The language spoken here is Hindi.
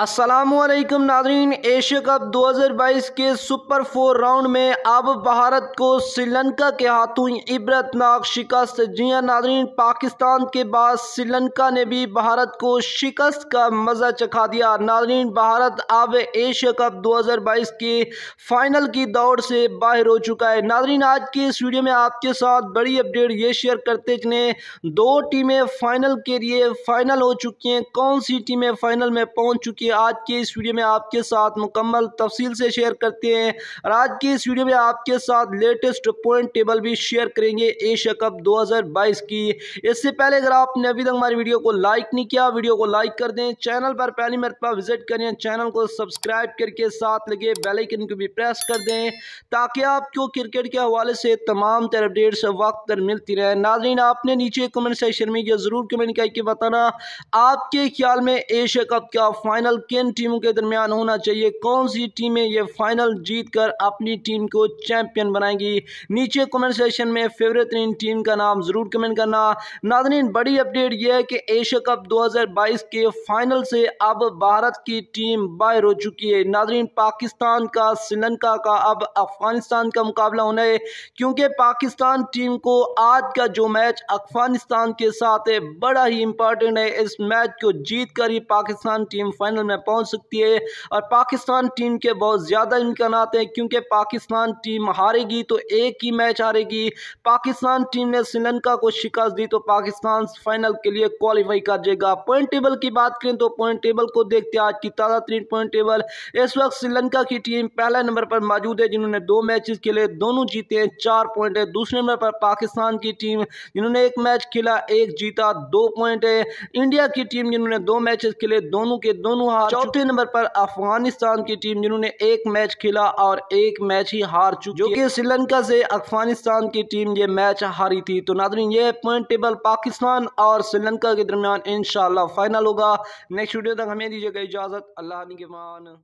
असलकम नाजरीन एशिया कप 2022 के सुपर फोर राउंड में अब भारत को श्रीलंका के हाथों इबरतनाक शिकस्त जी हाँ नाजरीन पाकिस्तान के बाद श्रीलंका ने भी भारत को शिकस्त का मज़ा चखा दिया नाजरीन भारत अब एशिया कप 2022 के फाइनल की दौड़ से बाहर हो चुका है नाजरीन आज की इस वीडियो में आपके साथ बड़ी अपडेट ये शेयर करते चले दो टीमें फ़ाइनल के लिए फ़ाइनल हो चुकी हैं कौन सी टीमें फ़ाइनल में पहुँच चुकी देखिए आज के इस वीडियो में आपके साथ मुकम्मल तफसील से शेयर करते हैं और आज के इस वीडियो में आपके साथ लेटेस्ट पॉइंट टेबल भी शेयर करेंगे एशिया कप 2022 की इससे पहले अगर आपने अभी तक हमारी वीडियो को लाइक नहीं किया वीडियो को लाइक कर दें चैनल पर पहली मरतबा विजिट करें चैनल को सब्सक्राइब करके साथ लगे बेलाइकन को भी प्रेस कर दें ताकि आपको क्रिकेट के हवाले से तमाम तर अपडेट्स वक्त पर मिलती रहे नाजरीन आपने नीचे कमेंट सेक्शन में यह ज़रूर कमेंट करके बताना आपके ख्याल में एशिया कप का फाइनल किन टीमों के दरमियान होना चाहिए कौन सी टीमें ये फाइनल जीत कर अपनी टीम को चैंपियन बनाएंगी नीचे कमेंट सेशन में फेवरेट तीन टीम का नाम ज़रूर कमेंट करना नाजरीन बड़ी अपडेट यह है कि एशिया कप 2022 के फाइनल से अब भारत की टीम बाहर हो चुकी है नाजरीन पाकिस्तान का श्रीलंका का अब अफगानिस्तान का मुकाबला होना है क्योंकि पाकिस्तान टीम को आज का जो मैच अफगानिस्तान के साथ है बड़ा ही इंपॉर्टेंट है इस मैच को जीत कर ही पाकिस्तान टीम फाइनल में पहुंच सकती है और पाकिस्तान टीम के बहुत ज़्यादा इम्कान हैं क्योंकि पाकिस्तान टीम हारेगी तो एक ही मैच हारेगी पाकिस्तान टीम ने श्रीलंका को शिकस्त दी तो पाकिस्तान फाइनल के लिए क्वालिफाई कर जाएगा पॉइंट टेबल की बात करें तो पॉइंट टेबल को देखते हैं आज की ताज़ा तरीन पॉइंट टेबल इस वक्त श्रीलंका की टीम पहले नंबर पर मौजूद है जिन्होंने दो मैच खेले दोनों जीते हैं चार पॉइंट है दूसरे नंबर पर पाकिस्तान की टीम जिन्होंने एक मैच खेला एक जीता दो पॉइंट है इंडिया की टीम जिन्होंने दो मैचेस खेले दोनों के दोनों हार चौथे नंबर पर अफगानिस्तान की टीम जिन्होंने एक मैच खेला और एक मैच ही हार चुकी जो कि श्रीलंका से अफगानिस्तान की टीम ये मैच हारी थी तो नादरी ये पॉइंट टेबल पाकिस्तान और श्रीलंका के दरमियान इन फाइनल होगा नेक्स्ट वीडियो तक हमें दीजिएगा इजाज़त अल्लाह निगमान